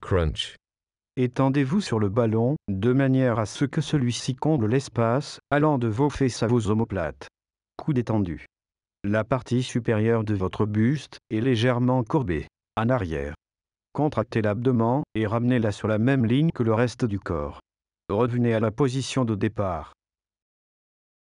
crunch. Étendez-vous sur le ballon, de manière à ce que celui-ci comble l'espace, allant de vos fesses à vos omoplates. Coup détendu. La partie supérieure de votre buste est légèrement courbée, en arrière. Contractez l'abdomen et ramenez-la sur la même ligne que le reste du corps. Revenez à la position de départ.